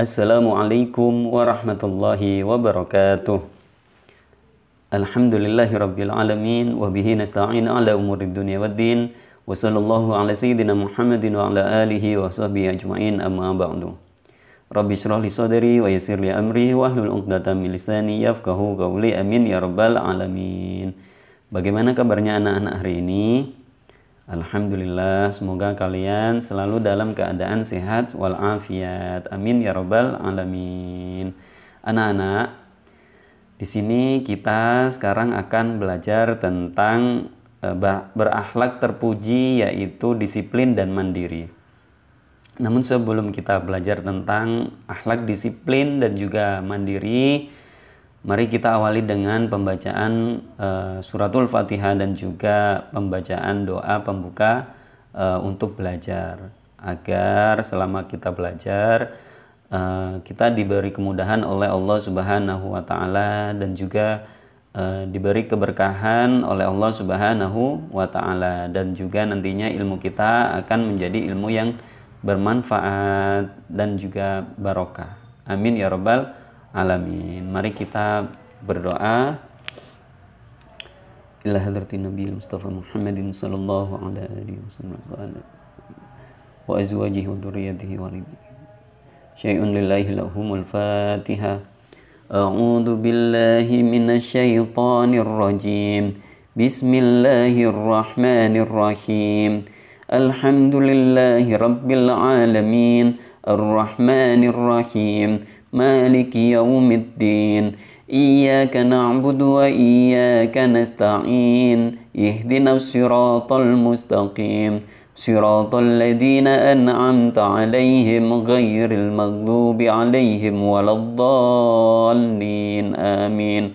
Assalamualaikum warahmatullahi wabarakatuh. Alhamdulillahi rabbil alamin wa bihi nasta'in ala umurid dunya waddin wa sallallahu ala sayyidina Muhammadin wa ala alihi wa sahbihi ajma'in amma ba'du. Rabbi syrah li sadri wa yasir li amri wa ahlul uqdatan min lisani yafkahu qawli amin ya rabbal alamin. Bagaimana kabarnya anak-anak hari ini? Alhamdulillah, semoga kalian selalu dalam keadaan sehat walafiat. Amin ya robbal alamin. Anak-anak, di sini kita sekarang akan belajar tentang e, berakhlak terpuji yaitu disiplin dan mandiri. Namun sebelum kita belajar tentang akhlak disiplin dan juga mandiri, Mari kita awali dengan pembacaan uh, suratul Fatihah dan juga pembacaan doa pembuka uh, untuk belajar agar selama kita belajar uh, kita diberi kemudahan oleh Allah Subhanahu wa taala dan juga uh, diberi keberkahan oleh Allah Subhanahu wa taala dan juga nantinya ilmu kita akan menjadi ilmu yang bermanfaat dan juga barokah. Amin ya robbal alamin. Mari kita berdoa. Ila hadrati Nabi Mustafa Muhammadin sallallahu alaihi wasallam wa azwajihi wa dhurriyyatihi wa syai'un lillahi lahumul fatihah أعوذ بالله من الشيطان الرجيم بسم الله الرحمن الرحيم الحمد لله al مالك يوم الدين إياك نعبد وإياك نستعين اهدنا الصراط المستقيم صراط الذين أنعمت عليهم غير المغضوب عليهم ولا الضالين آمين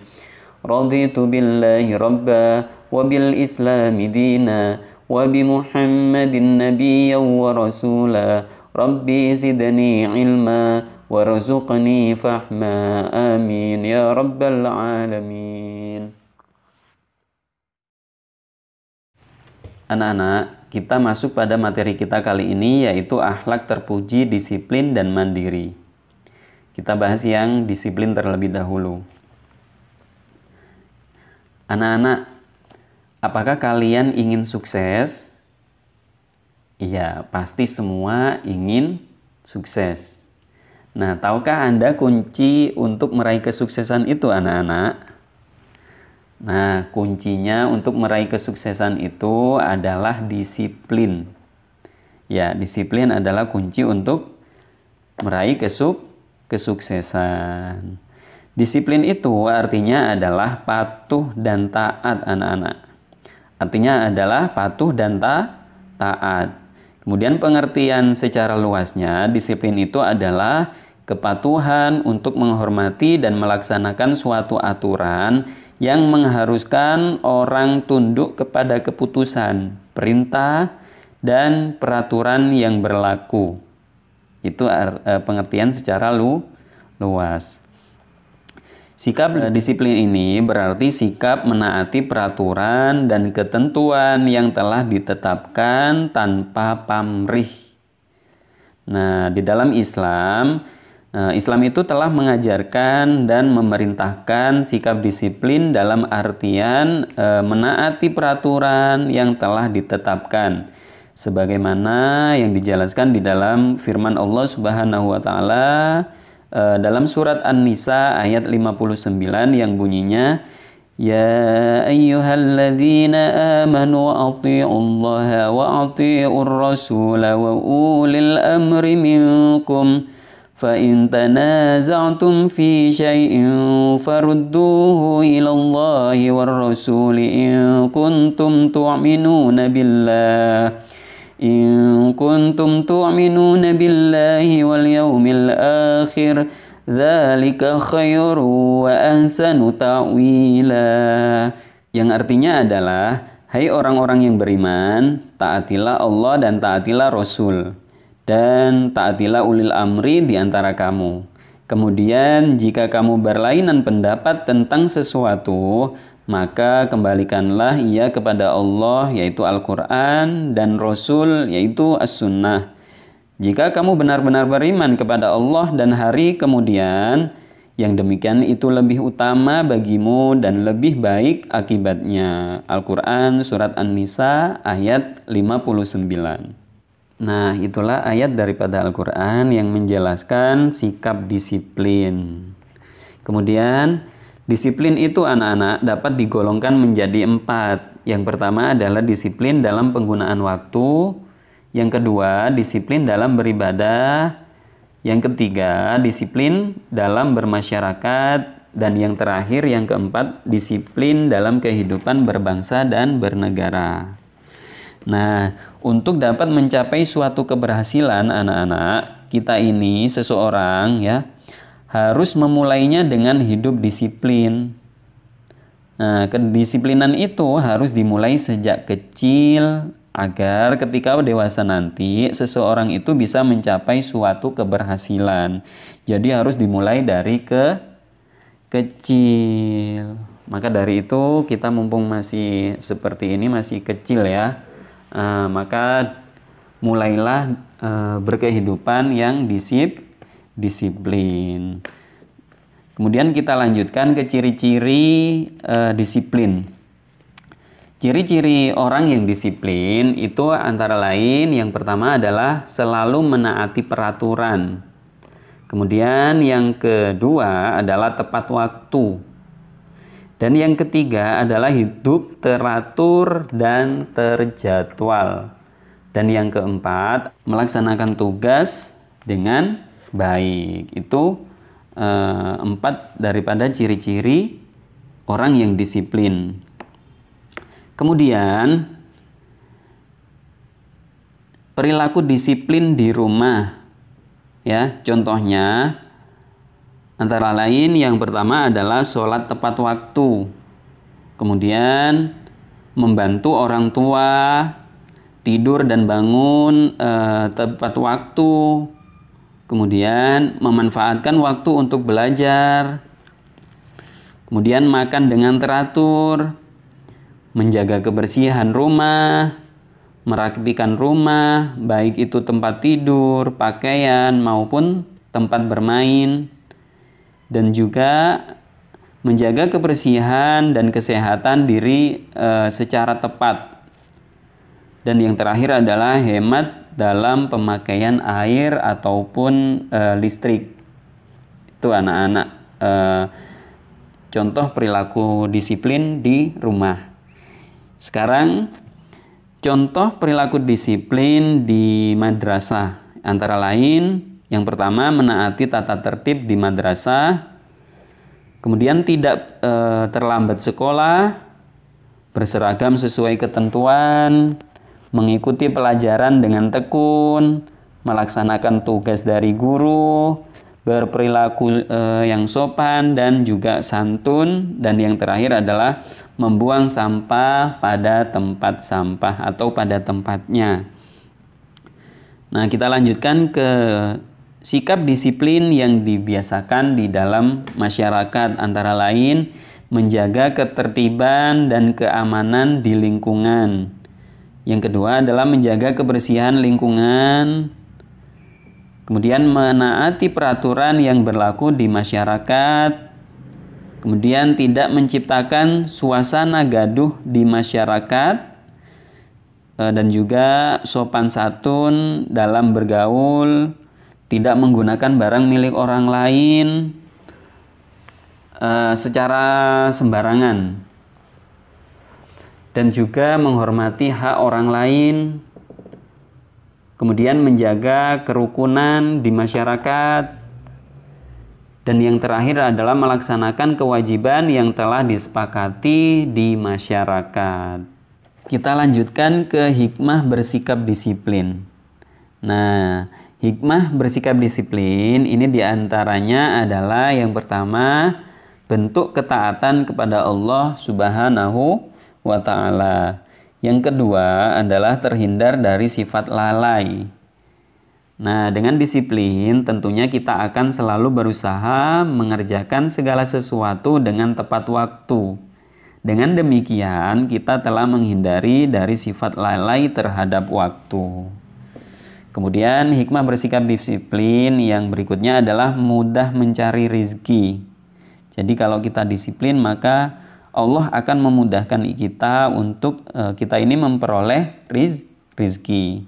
رضيت بالله ربا وبالإسلام دينا وبمحمد نبيا ورسولا ربي زدني علما ورزقني فحما آمين يا رب العالمين Anak-anak, kita masuk pada materi kita kali ini yaitu akhlak terpuji, disiplin, dan mandiri. Kita bahas yang disiplin terlebih dahulu. Anak-anak, apakah kalian ingin sukses? Iya, pasti semua ingin sukses. Nah, tahukah Anda kunci untuk meraih kesuksesan itu, anak-anak? Nah, kuncinya untuk meraih kesuksesan itu adalah disiplin. Ya, disiplin adalah kunci untuk meraih kesuk kesuksesan. Disiplin itu artinya adalah patuh dan taat anak-anak. Artinya adalah patuh dan ta taat. Kemudian pengertian secara luasnya disiplin itu adalah kepatuhan untuk menghormati dan melaksanakan suatu aturan yang mengharuskan orang tunduk kepada keputusan, perintah, dan peraturan yang berlaku. Itu eh, pengertian secara lu, luas. Sikap eh, disiplin ini berarti sikap menaati peraturan dan ketentuan yang telah ditetapkan tanpa pamrih. Nah, di dalam Islam, Eh, Islam itu telah mengajarkan dan memerintahkan sikap disiplin dalam artian eh, menaati peraturan yang telah ditetapkan sebagaimana yang dijelaskan di dalam firman Allah Subhanahu wa taala eh, dalam surat An-Nisa ayat 59 yang bunyinya Ya ayyuhalladzina amanu atii'ullaha wa atii'ur rasul wa ulil amri minkum فإن تنازعتم في شيء فردوه إلى الله والرسول إن كنتم تؤمنون بالله إن كنتم تؤمنون بالله واليوم الآخر ذلك خير وأحسن تأويلا yang artinya adalah hai hey orang-orang yang beriman taatilah Allah dan taatilah Rasul dan taatilah ulil amri di antara kamu. Kemudian jika kamu berlainan pendapat tentang sesuatu, maka kembalikanlah ia kepada Allah yaitu Al-Qur'an dan Rasul yaitu As-Sunnah. Jika kamu benar-benar beriman kepada Allah dan hari kemudian, yang demikian itu lebih utama bagimu dan lebih baik akibatnya. Al-Qur'an surat An-Nisa ayat 59. Nah, itulah ayat daripada Al-Quran yang menjelaskan sikap disiplin. Kemudian, disiplin itu anak-anak dapat digolongkan menjadi empat. Yang pertama adalah disiplin dalam penggunaan waktu. Yang kedua, disiplin dalam beribadah. Yang ketiga, disiplin dalam bermasyarakat. Dan yang terakhir, yang keempat, disiplin dalam kehidupan berbangsa dan bernegara. Nah, untuk dapat mencapai suatu keberhasilan anak-anak, kita ini seseorang ya harus memulainya dengan hidup disiplin. Nah, kedisiplinan itu harus dimulai sejak kecil agar ketika dewasa nanti seseorang itu bisa mencapai suatu keberhasilan. Jadi harus dimulai dari ke kecil. Maka dari itu kita mumpung masih seperti ini masih kecil ya uh, maka mulailah uh, berkehidupan yang disip disiplin. Kemudian kita lanjutkan ke ciri-ciri uh, disiplin. Ciri-ciri orang yang disiplin itu antara lain yang pertama adalah selalu menaati peraturan. Kemudian yang kedua adalah tepat waktu. Dan yang ketiga adalah hidup teratur dan terjadwal. Dan yang keempat, melaksanakan tugas dengan baik. Itu eh, empat daripada ciri-ciri orang yang disiplin. Kemudian, perilaku disiplin di rumah. Ya, contohnya Antara lain yang pertama adalah sholat tepat waktu. Kemudian membantu orang tua tidur dan bangun eh, tepat waktu. Kemudian memanfaatkan waktu untuk belajar. Kemudian makan dengan teratur. Menjaga kebersihan rumah merapikan rumah, baik itu tempat tidur, pakaian, maupun tempat bermain dan juga menjaga kebersihan dan kesehatan diri e, secara tepat. Dan yang terakhir adalah hemat dalam pemakaian air ataupun e, listrik. Itu anak-anak e, contoh perilaku disiplin di rumah. Sekarang contoh perilaku disiplin di madrasah antara lain yang pertama menaati tata tertib di madrasah, kemudian tidak e, terlambat sekolah, berseragam sesuai ketentuan, mengikuti pelajaran dengan tekun, melaksanakan tugas dari guru, berperilaku e, yang sopan dan juga santun dan yang terakhir adalah membuang sampah pada tempat sampah atau pada tempatnya. Nah, kita lanjutkan ke Sikap disiplin yang dibiasakan di dalam masyarakat antara lain menjaga ketertiban dan keamanan di lingkungan. Yang kedua adalah menjaga kebersihan lingkungan. Kemudian menaati peraturan yang berlaku di masyarakat. Kemudian tidak menciptakan suasana gaduh di masyarakat eh, dan juga sopan santun dalam bergaul tidak menggunakan barang milik orang lain uh, secara sembarangan dan juga menghormati hak orang lain kemudian menjaga kerukunan di masyarakat dan yang terakhir adalah melaksanakan kewajiban yang telah disepakati di masyarakat. Kita lanjutkan ke hikmah bersikap disiplin. Nah, Hikmah bersikap disiplin ini diantaranya adalah yang pertama bentuk ketaatan kepada Allah Subhanahu wa Ta'ala. Yang kedua adalah terhindar dari sifat lalai. Nah, dengan disiplin tentunya kita akan selalu berusaha mengerjakan segala sesuatu dengan tepat waktu. Dengan demikian, kita telah menghindari dari sifat lalai terhadap waktu. Kemudian hikmah bersikap disiplin yang berikutnya adalah mudah mencari rizki. Jadi kalau kita disiplin maka Allah akan memudahkan kita untuk uh, kita ini memperoleh riz, rizki.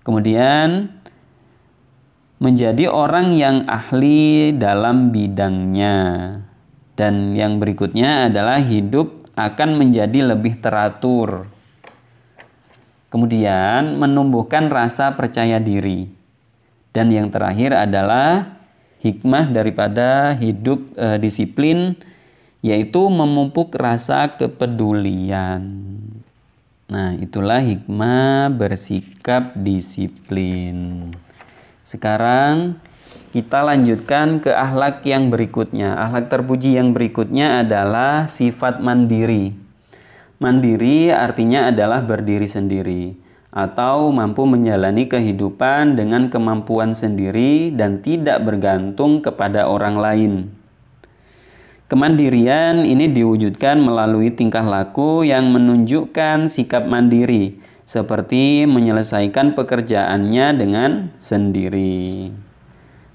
Kemudian menjadi orang yang ahli dalam bidangnya. Dan yang berikutnya adalah hidup akan menjadi lebih teratur. Kemudian menumbuhkan rasa percaya diri. Dan yang terakhir adalah hikmah daripada hidup e, disiplin yaitu memupuk rasa kepedulian. Nah, itulah hikmah bersikap disiplin. Sekarang kita lanjutkan ke ahlak yang berikutnya. Ahlak terpuji yang berikutnya adalah sifat mandiri. Mandiri artinya adalah berdiri sendiri atau mampu menjalani kehidupan dengan kemampuan sendiri dan tidak bergantung kepada orang lain. Kemandirian ini diwujudkan melalui tingkah laku yang menunjukkan sikap mandiri, seperti menyelesaikan pekerjaannya dengan sendiri.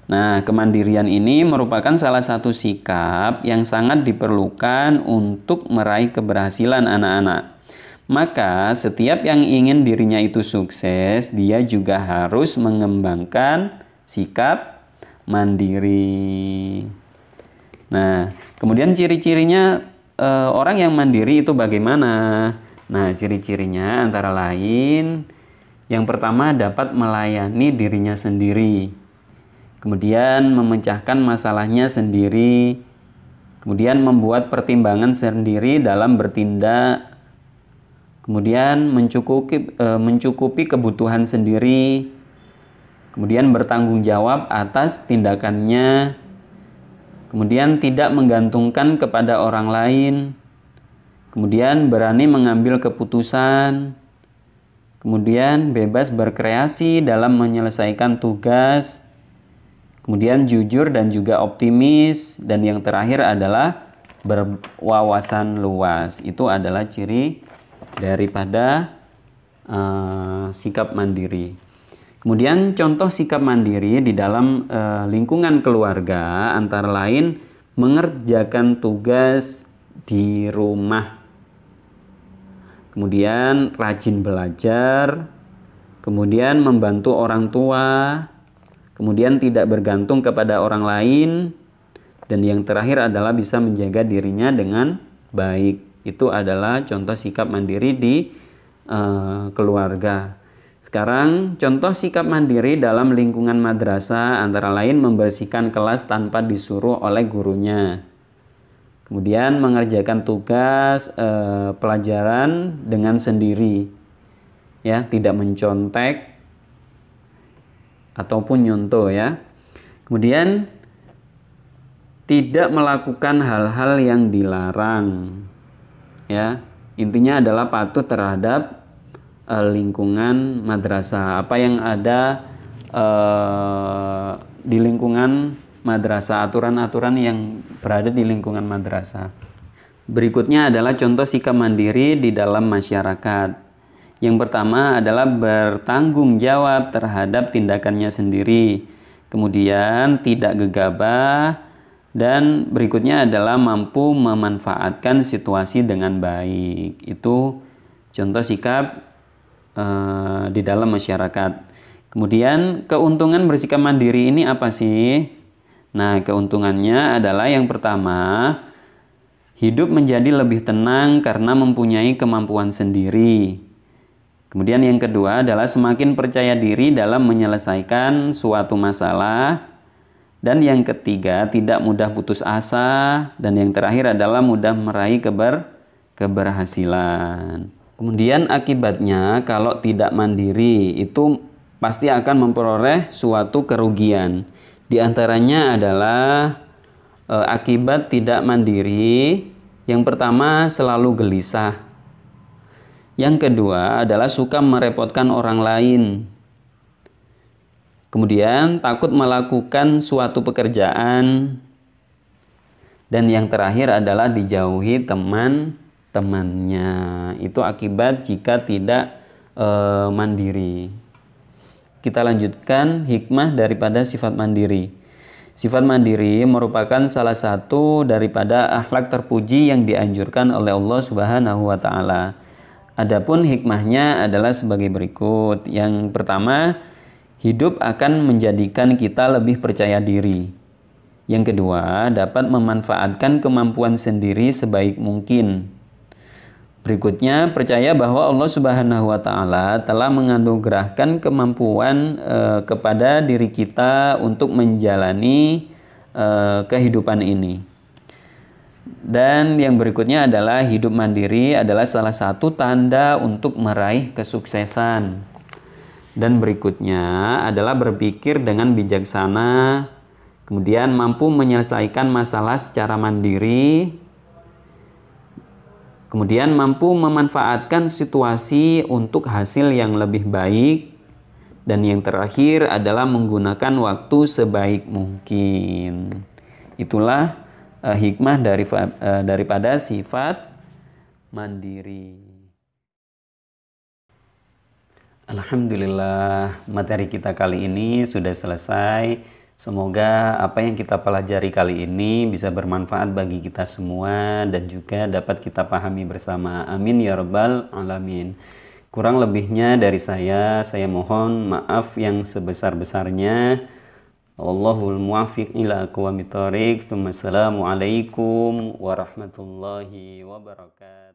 Nah, kemandirian ini merupakan salah satu sikap yang sangat diperlukan untuk meraih keberhasilan anak-anak. Maka, setiap yang ingin dirinya itu sukses, dia juga harus mengembangkan sikap mandiri. Nah, kemudian ciri-cirinya e, orang yang mandiri itu bagaimana? Nah, ciri-cirinya antara lain yang pertama dapat melayani dirinya sendiri kemudian memecahkan masalahnya sendiri, kemudian membuat pertimbangan sendiri dalam bertindak, kemudian mencukupi, e, mencukupi kebutuhan sendiri, kemudian bertanggung jawab atas tindakannya, kemudian tidak menggantungkan kepada orang lain, kemudian berani mengambil keputusan, kemudian bebas berkreasi dalam menyelesaikan tugas Kemudian jujur dan juga optimis dan yang terakhir adalah berwawasan luas. Itu adalah ciri daripada uh, sikap mandiri. Kemudian contoh sikap mandiri di dalam uh, lingkungan keluarga antara lain mengerjakan tugas di rumah. Kemudian rajin belajar, kemudian membantu orang tua, kemudian tidak bergantung kepada orang lain, dan yang terakhir adalah bisa menjaga dirinya dengan baik. Itu adalah contoh sikap mandiri di uh, keluarga. Sekarang, contoh sikap mandiri dalam lingkungan madrasah antara lain membersihkan kelas tanpa disuruh oleh gurunya. Kemudian mengerjakan tugas eh, pelajaran dengan sendiri. Ya, tidak mencontek ataupun nyonto ya. Kemudian tidak melakukan hal-hal yang dilarang. Ya, intinya adalah patuh terhadap uh, lingkungan madrasah. Apa yang ada uh, di lingkungan madrasah, aturan-aturan yang berada di lingkungan madrasah. Berikutnya adalah contoh sikap mandiri di dalam masyarakat. Yang pertama adalah bertanggung jawab terhadap tindakannya sendiri, kemudian tidak gegabah, dan berikutnya adalah mampu memanfaatkan situasi dengan baik. Itu contoh sikap uh, di dalam masyarakat. Kemudian keuntungan bersikap mandiri ini apa sih? Nah, keuntungannya adalah yang pertama, hidup menjadi lebih tenang karena mempunyai kemampuan sendiri. Kemudian yang kedua adalah semakin percaya diri dalam menyelesaikan suatu masalah. Dan yang ketiga, tidak mudah putus asa. Dan yang terakhir adalah mudah meraih keber keberhasilan. Kemudian akibatnya kalau tidak mandiri itu pasti akan memperoleh suatu kerugian. Di antaranya adalah e, akibat tidak mandiri. Yang pertama selalu gelisah yang kedua adalah suka merepotkan orang lain. Kemudian takut melakukan suatu pekerjaan. Dan yang terakhir adalah dijauhi teman-temannya. Itu akibat jika tidak e, mandiri. Kita lanjutkan hikmah daripada sifat mandiri. Sifat mandiri merupakan salah satu daripada akhlak terpuji yang dianjurkan oleh Allah Subhanahu wa taala Adapun hikmahnya adalah sebagai berikut. Yang pertama, hidup akan menjadikan kita lebih percaya diri. Yang kedua, dapat memanfaatkan kemampuan sendiri sebaik mungkin. Berikutnya, percaya bahwa Allah Subhanahu wa taala telah menganugerahkan kemampuan eh, kepada diri kita untuk menjalani eh, kehidupan ini. Dan yang berikutnya adalah hidup mandiri adalah salah satu tanda untuk meraih kesuksesan. Dan berikutnya adalah berpikir dengan bijaksana, kemudian mampu menyelesaikan masalah secara mandiri, kemudian mampu memanfaatkan situasi untuk hasil yang lebih baik, dan yang terakhir adalah menggunakan waktu sebaik mungkin. Itulah uh, hikmah dari uh, daripada sifat mandiri. Alhamdulillah, materi kita kali ini sudah selesai. Semoga apa yang kita pelajari kali ini bisa bermanfaat bagi kita semua dan juga dapat kita pahami bersama. Amin ya Rabbal 'Alamin. Kurang lebihnya dari saya, saya mohon maaf yang sebesar-besarnya. Wallahul muwafiq ila aqwamit thariq. Assalamualaikum warahmatullahi wabarakatuh.